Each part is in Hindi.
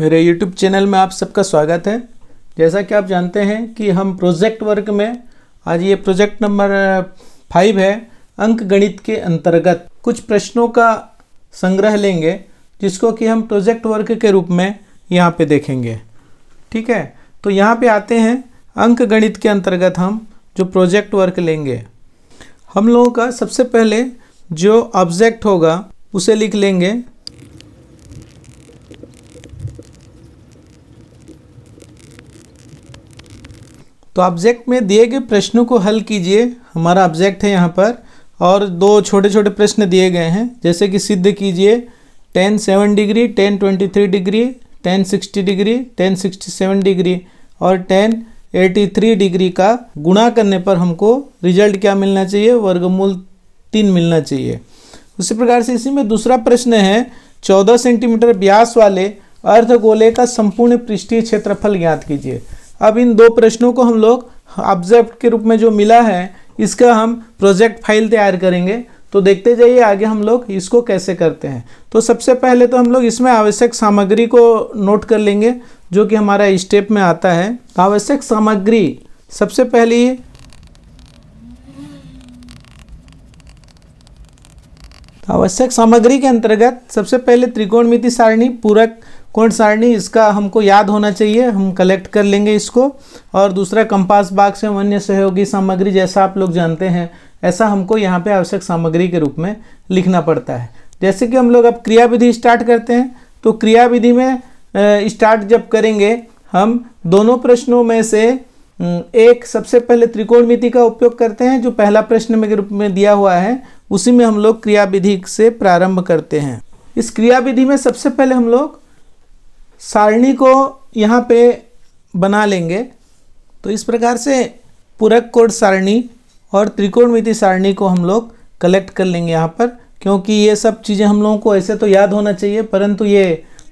मेरे YouTube चैनल में आप सबका स्वागत है जैसा कि आप जानते हैं कि हम प्रोजेक्ट वर्क में आज ये प्रोजेक्ट नंबर फाइव है अंक गणित के अंतर्गत कुछ प्रश्नों का संग्रह लेंगे जिसको कि हम प्रोजेक्ट वर्क के रूप में यहाँ पे देखेंगे ठीक है तो यहाँ पे आते हैं अंक गणित के अंतर्गत हम जो प्रोजेक्ट वर्क लेंगे हम लोगों का सबसे पहले जो ऑब्जेक्ट होगा उसे लिख लेंगे तो ऑब्जेक्ट में दिए गए प्रश्नों को हल कीजिए हमारा ऑब्जेक्ट है यहाँ पर और दो छोटे छोटे प्रश्न दिए गए हैं जैसे कि सिद्ध कीजिए tan seven degree tan twenty three degree tan sixty degree tan sixty seven degree और टेन एटी थ्री डिग्री का गुणा करने पर हमको रिजल्ट क्या मिलना चाहिए वर्गमूल तीन मिलना चाहिए उसी प्रकार से इसी में दूसरा प्रश्न है चौदह सेंटीमीटर व्यास वाले अर्धगोले का संपूर्ण पृष्ठीय क्षेत्रफल ज्ञात कीजिए अब इन दो प्रश्नों को हम लोग ऑब्जेक्ट के रूप में जो मिला है इसका हम प्रोजेक्ट फाइल तैयार करेंगे तो देखते जाइए आगे हम लोग इसको कैसे करते हैं तो सबसे पहले तो हम लोग इसमें आवश्यक सामग्री को नोट कर लेंगे जो कि हमारा स्टेप में आता है तो आवश्यक सामग्री सबसे पहली आवश्यक सामग्री के अंतर्गत सबसे पहले त्रिकोणमिति सारणी पूरक कोण सारणी इसका हमको याद होना चाहिए हम कलेक्ट कर लेंगे इसको और दूसरा कंपास बाक्स एवं अन्य सहयोगी सामग्री जैसा आप लोग जानते हैं ऐसा हमको यहाँ पे आवश्यक सामग्री के रूप में लिखना पड़ता है जैसे कि हम लोग अब क्रियाविधि स्टार्ट करते हैं तो क्रियाविधि में स्टार्ट जब करेंगे हम दोनों प्रश्नों में से एक सबसे पहले त्रिकोणमिति का उपयोग करते हैं जो पहला प्रश्न में के रूप में दिया हुआ है उसी में हम लोग क्रियाविधि से प्रारंभ करते हैं इस क्रियाविधि में सबसे पहले हम लोग सारणी को यहाँ पे बना लेंगे तो इस प्रकार से पूरक कोड सारणी और त्रिकोणमिति सारणी को हम लोग कलेक्ट कर लेंगे यहाँ पर क्योंकि ये सब चीज़ें हम लोगों को ऐसे तो याद होना चाहिए परंतु ये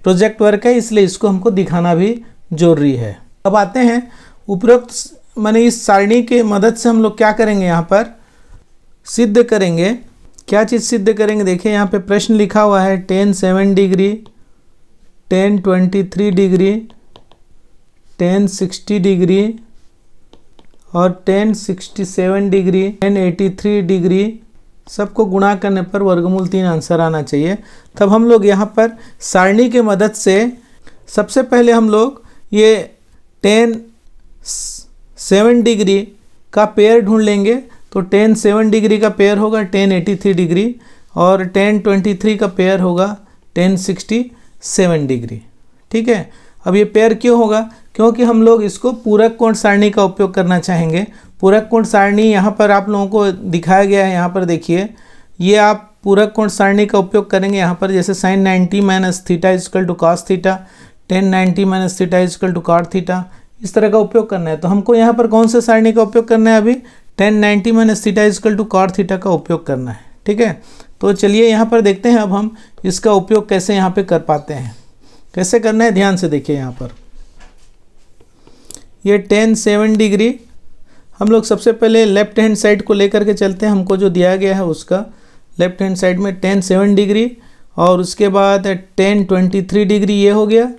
प्रोजेक्ट वर्क है इसलिए इसको हमको दिखाना भी जरूरी है अब आते हैं उपरोक्त मैंने इस सारणी के मदद से हम लोग क्या करेंगे यहाँ पर सिद्ध करेंगे क्या चीज़ सिद्ध करेंगे देखिए यहाँ पे प्रश्न लिखा हुआ है tan seven degree tan twenty three degree tan sixty degree और tan sixty seven degree tan eighty three degree सबको गुणा करने पर वर्गमूल तीन आंसर आना चाहिए तब हम लोग यहाँ पर सारणी के मदद से सबसे पहले हम लोग ये टेन सेवन डिग्री का पेयर ढूंढ लेंगे तो टेन सेवन डिग्री का पेयर होगा टेन एटी थ्री डिग्री और टेन ट्वेंटी थ्री का पेयर होगा टेन सिक्सटी सेवन डिग्री ठीक है अब ये पेयर क्यों होगा क्योंकि हम लोग इसको पूरक कोण सारणी का उपयोग करना चाहेंगे पूरक कोण सारणी यहाँ पर आप लोगों को दिखाया गया है यहाँ पर देखिए ये आप पूरक कोण सारणी का उपयोग करेंगे यहाँ पर जैसे sine ninety minus theta is equal to cos theta tan ninety minus theta is equal to cot theta इस तरह का उपयोग करना है तो हमको यहाँ पर कौन से सारणी का उपयोग करना है अभी tan ninety minus theta is equal to cot theta का उपयोग करना है ठीक है तो चलिए यहाँ पर देखते हैं अब हम इसका उपयोग कैसे यहाँ पे कर पाते हैं कैसे करना है ध्यान से देखिए यहाँ पर ये टेन सेवन डिग्री हम लोग सबसे पहले लेफ्ट हैंड साइड को लेकर के चलते हैं हमको जो दिया गया है उसका लेफ्ट हैंड साइड में टेन सेवन डिग्री और उसके बाद टेन ट्वेंटी थ्री डिग्री ये हो गया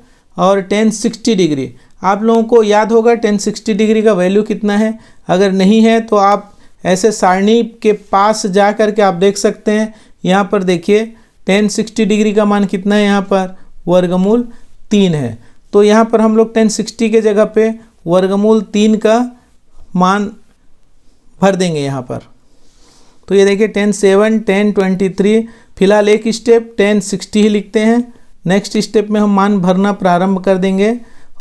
और टेन सिक्सटी डिग्री आप लोगों को याद होगा टेन सिक्सटी डिग्री का वैल्यू कितना है अगर नहीं है तो आप ऐसे सारणी के पास जा कर के आप देख सकते हैं यहाँ पर देखिए टेन सिक्सटी डिग्री का मान कितना है यहाँ पर वर्गमूल तीन है तो यहाँ पर हम लोग टेन सिक्सटी के जगह पे वर्गमूल तीन का मान भर देंगे यहाँ पर तो ये देखिए tan seven tan twenty three फिलहाल एक स्टेप टेन सिक्सटी ही लिखते हैं नेक्स्ट स्टेप में हम मान भरना प्रारंभ कर देंगे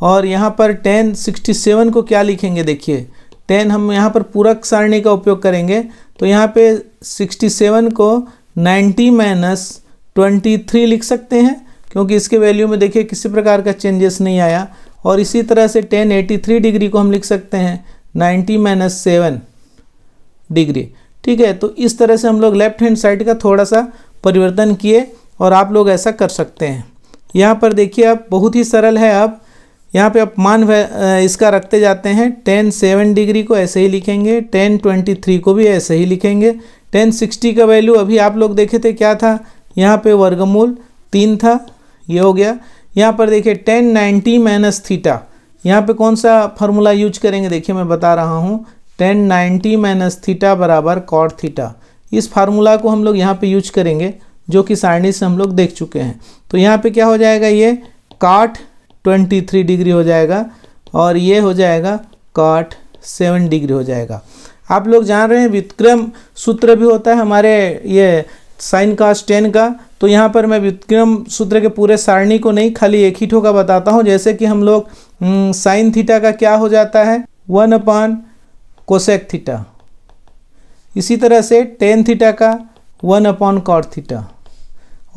और यहाँ पर टेन सिक्सटी सेवन को क्या लिखेंगे देखिए टेन हम यहाँ पर पूरक सारणी का उपयोग करेंगे तो यहाँ पे सिक्सटी सेवन को 90 माइनस ट्वेंटी थ्री लिख सकते हैं क्योंकि इसके वैल्यू में देखिए किसी प्रकार का चेंजेस नहीं आया और इसी तरह से टेन एटी थ्री डिग्री को हम लिख सकते हैं नाइन्टी माइनस सेवन डिग्री ठीक है तो इस तरह से हम लोग लेफ्ट हैंड साइड का थोड़ा सा परिवर्तन किए और आप लोग ऐसा कर सकते हैं यहाँ पर देखिए आप बहुत ही सरल है आप यहाँ पे अपमान इसका रखते जाते हैं टेन सेवन डिग्री को ऐसे ही लिखेंगे टेन ट्वेंटी थ्री को भी ऐसे ही लिखेंगे टेन सिक्सटी का वैल्यू अभी आप लोग देखे थे क्या था यहाँ पे वर्गमूल तीन था ये हो गया यहाँ पर देखिए टेन नाइन्टी माइनस थीटा यहाँ पे कौन सा फार्मूला यूज करेंगे देखिए मैं बता रहा हूँ टेन नाइन्टी माइनस थीटा बराबर कॉट थीटा इस फार्मूला को हम लोग यहाँ पे यूज करेंगे जो कि सारणी से हम लोग देख चुके हैं तो यहाँ पे क्या हो जाएगा ये काट ट्वेंटी थ्री डिग्री हो जाएगा और ये हो जाएगा काट सेवन डिग्री हो जाएगा आप लोग जान रहे हैं विक्रम सूत्र भी होता है हमारे ये साइन कास्ट टेन का तो यहाँ पर मैं विक्रम सूत्र के पूरे सारणी को नहीं खाली एक ही ठोका का बताता हूँ जैसे कि हम लोग हम्म, साइन थीटा का क्या हो जाता है वन अपॉन कोसेक थीटा इसी तरह से टेन थीटा का वन अपॉन कॉट थीटा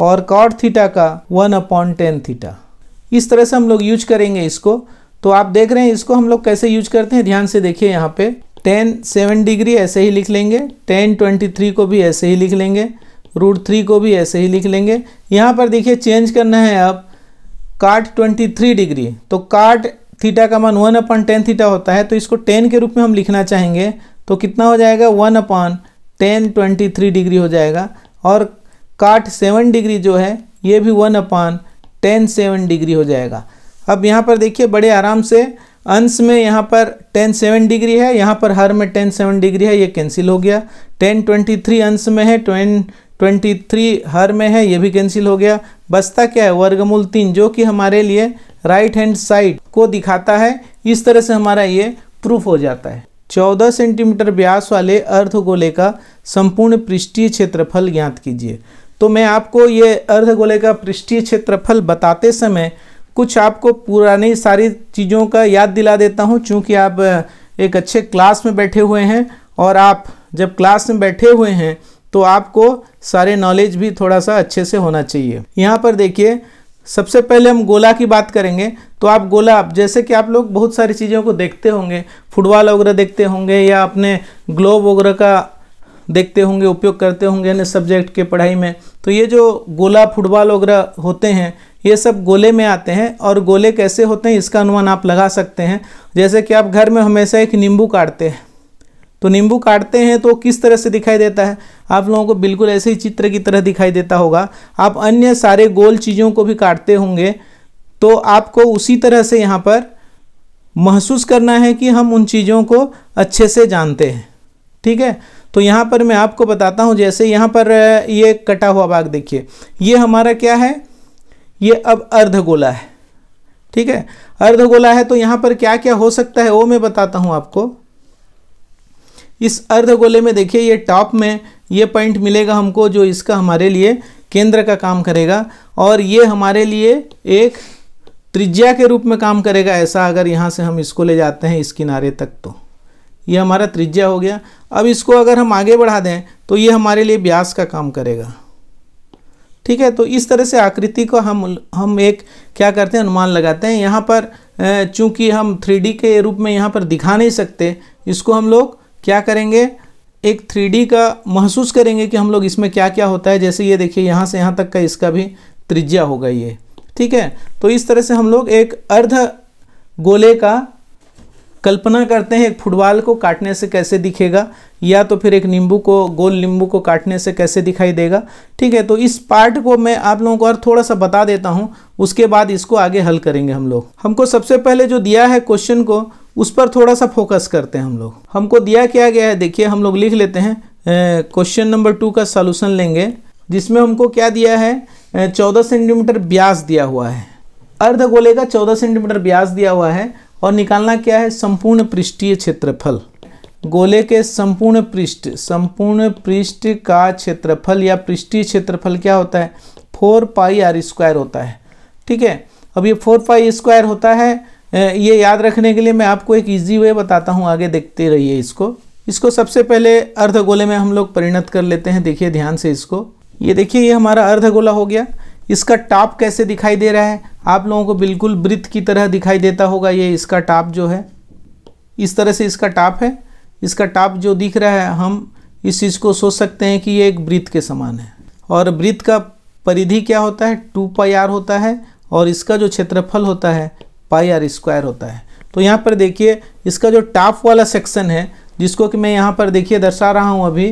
और कॉट थीटा का वन अपॉन टेन थीटा इस तरह से हम लोग यूज करेंगे इसको तो आप देख रहे हैं इसको हम लोग कैसे यूज करते हैं ध्यान से देखिए यहाँ पे टेन सेवन डिग्री ऐसे ही लिख लेंगे टेन ट्वेंटी थ्री को भी ऐसे ही लिख लेंगे रूट थ्री को भी ऐसे ही लिख लेंगे यहाँ पर देखिए चेंज करना है अब काट ट्वेंटी थ्री डिग्री तो काट थीटा का मान वन अपॉन टेन थीटा होता है तो इसको टेन के रूप में हम लिखना चाहेंगे तो कितना हो जाएगा one upon tan twenty three degree हो जाएगा और काट सेवन डिग्री जो है ये भी one upon tan seven degree हो जाएगा अब यहाँ पर देखिए बड़े आराम से अंश में यहाँ पर टेन सेवन डिग्री है यहाँ पर हर में टेन सेवन डिग्री है ये कैंसिल हो गया टेन ट्वेंटी थ्री अंश में है ट्वेन ट्वेंटी थ्री हर में है ये भी कैंसिल हो गया बचता क्या है वर्गमूल तीन जो कि हमारे लिए राइट हैंड साइड को दिखाता है इस तरह से हमारा ये प्रूफ हो जाता है चौदह सेंटीमीटर व्यास वाले अर्धगोले का संपूर्ण पृष्ठीय क्षेत्रफल ज्ञात कीजिए तो मैं आपको ये अर्धगोले का पृष्ठीय क्षेत्रफल बताते समय कुछ आपको पुरानी सारी चीज़ों का याद दिला देता हूँ चूँकि आप एक अच्छे क्लास में बैठे हुए हैं और आप जब क्लास में बैठे हुए हैं तो आपको सारे नॉलेज भी थोड़ा सा अच्छे से होना चाहिए यहाँ पर देखिए सबसे पहले हम गोला की बात करेंगे तो आप गोला जैसे कि आप लोग बहुत सारी चीज़ों को देखते होंगे फुटबॉल वगैरह देखते होंगे या अपने ग्लोब वगैरह का देखते होंगे उपयोग करते होंगे अन्य सब्जेक्ट के पढ़ाई में तो ये जो गोला फुटबॉल वगैरह होते हैं ये सब गोले में आते हैं और गोले कैसे होते हैं इसका अनुमान आप लगा सकते हैं जैसे कि आप घर में हमेशा एक नींबू काटते हैं तो नींबू काटते हैं तो किस तरह से दिखाई देता है आप लोगों को बिल्कुल ऐसे ही चित्र की तरह दिखाई देता होगा आप अन्य सारे गोल चीज़ों को भी काटते होंगे तो आपको उसी तरह से यहाँ पर महसूस करना है कि हम उन चीज़ों को अच्छे से जानते हैं ठीक है तो यहाँ पर मैं आपको बताता हूँ जैसे यहाँ पर ये कटा हुआ भाग देखिए ये हमारा क्या है ये अब अर्धगोला है ठीक है अर्धगोला है तो यहाँ पर क्या क्या हो सकता है वो मैं बताता हूँ आपको इस अर्धगोले में देखिए ये टॉप में ये पॉइंट मिलेगा हमको जो इसका हमारे लिए केंद्र का काम करेगा और ये हमारे लिए एक त्रिज्या के रूप में काम करेगा ऐसा अगर यहाँ से हम इसको ले जाते हैं इस किनारे तक तो ये हमारा त्रिज्या हो गया अब इसको अगर हम आगे बढ़ा दें तो ये हमारे लिए ब्यास का काम करेगा ठीक है तो इस तरह से आकृति को हम हम एक क्या करते हैं अनुमान लगाते हैं यहाँ पर चूंकि हम थ्री के रूप में यहाँ पर दिखा नहीं सकते इसको हम लोग क्या करेंगे एक थ्री का महसूस करेंगे कि हम लोग इसमें क्या क्या होता है जैसे ये देखिए यहाँ से यहाँ तक का इसका भी त्रिज्या होगा ये ठीक है तो इस तरह से हम लोग एक अर्ध गोले का कल्पना करते हैं एक फुटबॉल को काटने से कैसे दिखेगा या तो फिर एक नींबू को गोल नींबू को काटने से कैसे दिखाई देगा ठीक है तो इस पार्ट को मैं आप लोगों को और थोड़ा सा बता देता हूँ उसके बाद इसको आगे हल करेंगे हम लोग हमको सबसे पहले जो दिया है क्वेश्चन को उस पर थोड़ा सा फोकस करते हैं हम लोग हमको दिया क्या गया है देखिए हम लोग लिख लेते हैं क्वेश्चन नंबर टू का सोल्यूशन लेंगे जिसमें हमको क्या दिया है चौदह सेंटीमीटर ब्याज दिया हुआ है अर्ध गोले का चौदह सेंटीमीटर ब्याज दिया हुआ है और निकालना क्या है संपूर्ण पृष्ठीय क्षेत्रफल गोले के संपूर्ण पृष्ठ संपूर्ण पृष्ठ का क्षेत्रफल या पृष्ठीय क्षेत्रफल क्या होता है फोर पाई आर स्क्वायर होता है ठीक है अब ये फोर पाई स्क्वायर होता है ये याद रखने के लिए मैं आपको एक इजी वे बताता हूँ आगे देखते रहिए इसको इसको सबसे पहले अर्धगोले में हम लोग परिणत कर लेते हैं देखिए ध्यान से इसको ये देखिए ये हमारा अर्धगोला हो गया इसका टॉप कैसे दिखाई दे रहा है आप लोगों को बिल्कुल वृत्त की तरह दिखाई देता होगा ये इसका टॉप जो है इस तरह से इसका टॉप है इसका टॉप जो दिख रहा है हम इस चीज़ को सोच सकते हैं कि ये एक वृत्त के समान है और वृत्त का परिधि क्या होता है टू पाई आर होता है और इसका जो क्षेत्रफल होता है पाई आर स्क्वायर होता है तो यहाँ पर देखिए इसका जो टॉप वाला सेक्शन है जिसको कि मैं यहाँ पर देखिए दर्शा रहा हूँ अभी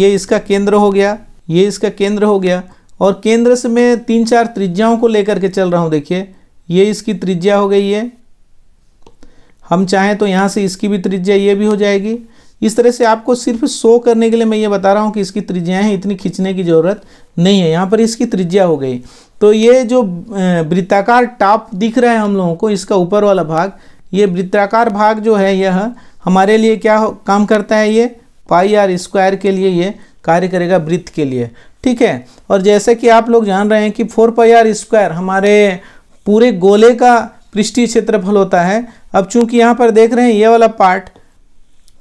ये इसका केंद्र हो गया ये इसका केंद्र हो गया और केंद्र से मैं तीन चार त्रिज्याओं को लेकर के चल रहा हूँ देखिए ये इसकी त्रिज्या हो गई है हम चाहें तो यहाँ से इसकी भी त्रिज्या ये भी हो जाएगी इस तरह से आपको सिर्फ शो करने के लिए मैं ये बता रहा हूँ कि इसकी त्रिज्याएँ हैं इतनी खींचने की ज़रूरत नहीं है यहाँ पर इसकी त्रिज्या हो गई तो ये जो वृत्ताकार टॉप दिख रहा है हम लोगों को इसका ऊपर वाला भाग ये वृत्ताकार भाग जो है यह हमारे लिए क्या काम करता है ये पाई आर स्क्वायर के लिए ये कार्य करेगा वृत्त के लिए ठीक है और जैसे कि आप लोग जान रहे हैं कि फोर पाई आर स्क्वायर हमारे पूरे गोले का पृष्ठीय क्षेत्रफल होता है अब चूंकि यहाँ पर देख रहे हैं ये वाला पार्ट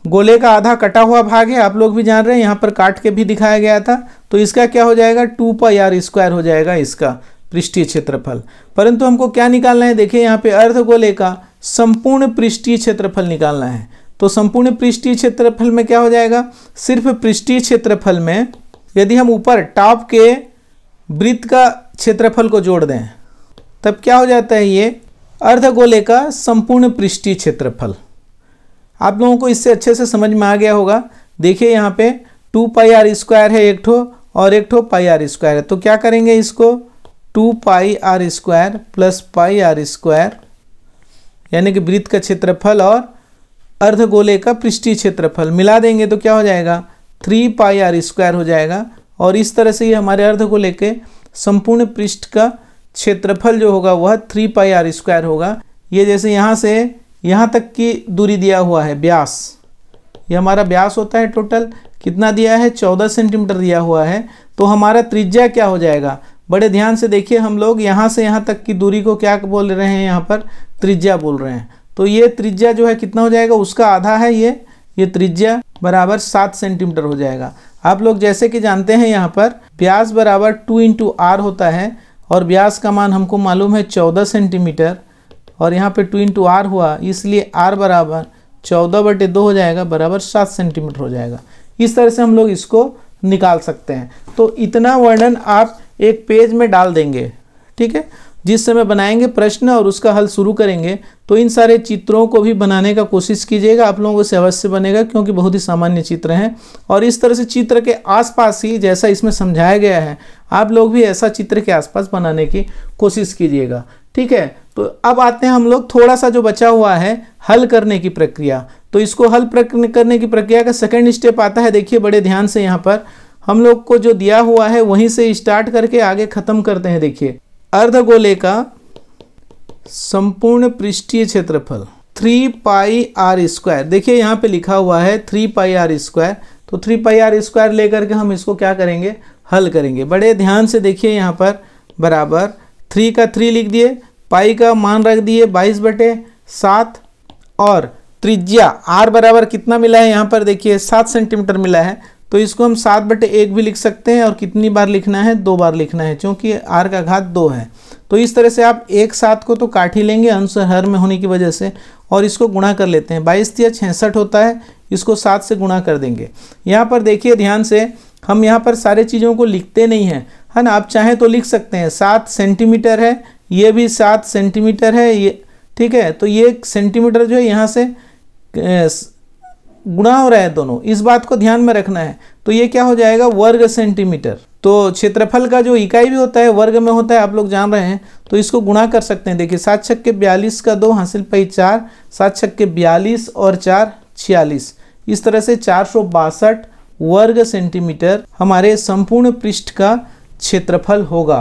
गोले का आधा कटा हुआ भाग है आप लोग भी जान रहे हैं यहाँ पर काट के भी दिखाया गया था तो इसका क्या हो जाएगा टू पाई आर स्क्वायर हो जाएगा इसका पृष्ठीय क्षेत्रफल परंतु हमको क्या निकालना है देखिए यहाँ पे अर्ध गोले का संपूर्ण पृष्ठीय क्षेत्रफल निकालना है तो संपूर्ण पृष्ठीय क्षेत्रफल में क्या हो जाएगा सिर्फ पृष्ठीय क्षेत्रफल में यदि हम ऊपर टॉप के वृत्त का क्षेत्रफल को जोड़ दें तब क्या हो जाता है ये अर्धगोले का संपूर्ण पृष्ठीय क्षेत्रफल आप लोगों को इससे अच्छे से समझ में आ गया होगा देखिए यहाँ पे टू पाई आर स्क्वायर है एक ठो और एक ठो पाई आर स्क्वायर है तो क्या करेंगे इसको two pi r square plus pi r square यानी कि वृत्त का क्षेत्रफल और अर्धगोले का पृष्ठीय क्षेत्रफल मिला देंगे तो क्या हो जाएगा थ्री पाई आर स्क्वायर हो जाएगा और इस तरह से ये हमारे अर्धगोले के संपूर्ण पृष्ठ का क्षेत्रफल जो होगा वह थ्री पाई आर स्क्वायर होगा ये जैसे यहाँ से यहाँ तक की दूरी दिया हुआ है ब्यास ये हमारा ब्यास होता है टोटल कितना दिया है चौदह सेंटीमीटर दिया हुआ है तो हमारा त्रिज्या क्या हो जाएगा बड़े ध्यान से देखिए हम लोग यहाँ से यहाँ तक की दूरी को क्या बोल रहे हैं यहाँ पर त्रिज्या बोल रहे हैं तो ये त्रिज्या जो है कितना हो जाएगा उसका आधा है ये ये त्रिज्या बराबर सात सेंटीमीटर हो जाएगा आप लोग जैसे कि जानते हैं यहाँ पर ब्यास बराबर टू इंटू आर होता है और ब्यास का मान हमको मालूम है चौदह सेंटीमीटर और यहाँ पे टू इंटू आर हुआ इसलिए आर बराबर चौदह बटे दो हो जाएगा बराबर सात सेंटीमीटर हो जाएगा इस तरह से हम लोग इसको निकाल सकते हैं तो इतना वर्णन आप एक पेज में डाल देंगे ठीक है जिस समय बनाएंगे प्रश्न और उसका हल शुरू करेंगे तो इन सारे चित्रों को भी बनाने का कोशिश कीजिएगा आप लोगों को से अवश्य बनेगा क्योंकि बहुत ही सामान्य चित्र हैं और इस तरह से चित्र के आसपास ही जैसा इसमें समझाया गया है आप लोग भी ऐसा चित्र के आसपास बनाने की कोशिश कीजिएगा ठीक है तो अब आते हैं हम लोग थोड़ा सा जो बचा हुआ है हल करने की प्रक्रिया तो इसको हल करने की प्रक्रिया का सेकेंड स्टेप आता है देखिए बड़े ध्यान से यहाँ पर हम लोग को जो दिया हुआ है वहीं से स्टार्ट करके आगे ख़त्म करते हैं देखिए अर्धगोले का संपूर्ण पृष्ठीय क्षेत्रफल थ्री पाई आर स्क्वायर देखिए यहाँ पे लिखा हुआ है थ्री पाई आर स्क्वायर तो थ्री पाई आर स्क्वायर लेकर के हम इसको क्या करेंगे हल करेंगे बड़े ध्यान से देखिए यहाँ पर बराबर थ्री का थ्री लिख दिए पाई का मान रख दिए बाईस बटे सात और त्रिज्या आर बराबर कितना मिला है यहाँ पर देखिए सात सेंटीमीटर मिला है तो इसको हम सात बटे एक भी लिख सकते हैं और कितनी बार लिखना है दो बार लिखना है क्योंकि आर का घात दो है तो इस तरह से आप एक साथ को तो काट ही लेंगे अंश हर में होने की वजह से और इसको गुणा कर लेते हैं बाईस या छसठ होता है इसको सात से गुणा कर देंगे यहाँ पर देखिए ध्यान से हम यहाँ पर सारे चीज़ों को लिखते नहीं हैं है ना आप चाहें तो लिख सकते हैं सात सेंटीमीटर है ये भी सात सेंटीमीटर है ये ठीक है तो ये सेंटीमीटर जो है यहाँ से गुणा हो रहा है दोनों इस बात को ध्यान में रखना है तो ये क्या हो जाएगा वर्ग सेंटीमीटर तो क्षेत्रफल का जो इकाई भी होता है वर्ग में होता है आप लोग जान रहे हैं तो इसको गुणा कर सकते हैं देखिए सात छक्के बयालीस का दो हासिल पाई चार सात छक्के बयालीस और चार छियालीस इस तरह से चार वर्ग सेंटीमीटर हमारे संपूर्ण पृष्ठ का क्षेत्रफल होगा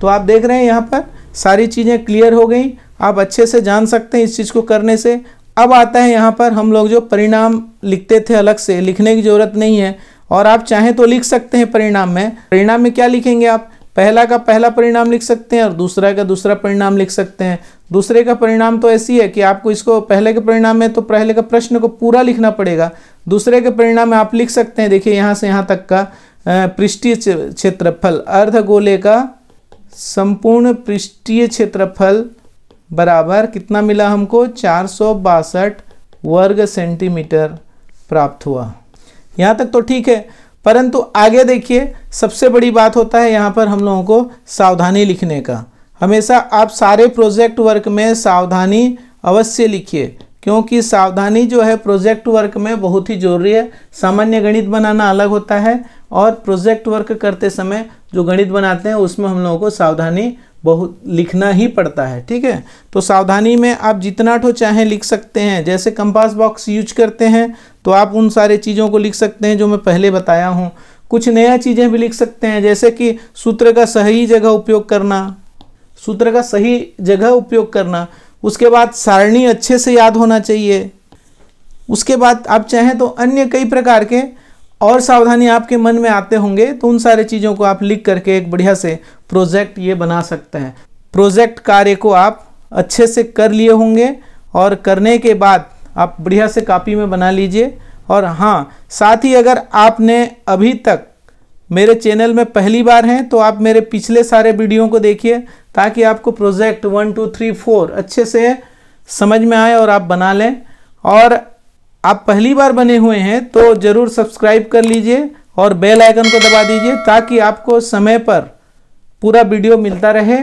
तो आप देख रहे हैं यहाँ पर सारी चीज़ें क्लियर हो गई आप अच्छे से जान सकते हैं इस चीज़ को करने से अब आता है यहाँ पर हम लोग जो परिणाम लिखते थे अलग से लिखने की ज़रूरत नहीं है और आप चाहें तो लिख सकते हैं परिणाम में परिणाम में क्या लिखेंगे आप पहला का पहला परिणाम लिख सकते हैं और दूसरा का दूसरा परिणाम लिख सकते हैं दूसरे का परिणाम तो ऐसी है कि आपको इसको पहले के परिणाम में तो पहले का प्रश्न को पूरा लिखना पड़ेगा दूसरे के परिणाम में आप लिख सकते हैं देखिए यहाँ से यहाँ तक का पृष्ठीय क्षेत्रफल अर्धगोले का संपूर्ण पृष्ठीय क्षेत्रफल बराबर कितना मिला हमको चार वर्ग सेंटीमीटर प्राप्त हुआ यहाँ तक तो ठीक है परंतु आगे देखिए सबसे बड़ी बात होता है यहाँ पर हम लोगों को सावधानी लिखने का हमेशा आप सारे प्रोजेक्ट वर्क में सावधानी अवश्य लिखिए क्योंकि सावधानी जो है प्रोजेक्ट वर्क में बहुत ही ज़रूरी है सामान्य गणित बनाना अलग होता है और प्रोजेक्ट वर्क करते समय जो गणित बनाते हैं उसमें हम लोगों को सावधानी बहुत लिखना ही पड़ता है ठीक है तो सावधानी में आप जितना ठो चाहें लिख सकते हैं जैसे कंपास बॉक्स यूज करते हैं तो आप उन सारे चीज़ों को लिख सकते हैं जो मैं पहले बताया हूँ कुछ नया चीज़ें भी लिख सकते हैं जैसे कि सूत्र का सही जगह उपयोग करना सूत्र का सही जगह उपयोग करना उसके बाद सारणी अच्छे से याद होना चाहिए उसके बाद आप चाहें तो अन्य कई प्रकार के और सावधानी आपके मन में आते होंगे तो उन सारे चीज़ों को आप लिख करके एक बढ़िया से प्रोजेक्ट ये बना सकते हैं प्रोजेक्ट कार्य को आप अच्छे से कर लिए होंगे और करने के बाद आप बढ़िया से कापी में बना लीजिए और हाँ साथ ही अगर आपने अभी तक मेरे चैनल में पहली बार हैं तो आप मेरे पिछले सारे वीडियो को देखिए ताकि आपको project one two three four अच्छे से समझ में आए और आप बना लें और आप पहली बार बने हुए हैं तो ज़रूर सब्सक्राइब कर लीजिए और बेल आइकन को दबा दीजिए ताकि आपको समय पर पूरा वीडियो मिलता रहे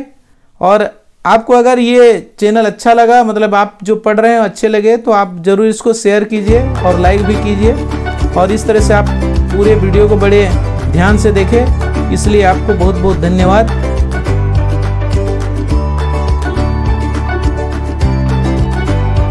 और आपको अगर ये चैनल अच्छा लगा मतलब आप जो पढ़ रहे हैं अच्छे लगे तो आप ज़रूर इसको शेयर कीजिए और लाइक भी कीजिए और इस तरह से आप पूरे वीडियो को बड़े ध्यान से देखें इसलिए आपको बहुत बहुत धन्यवाद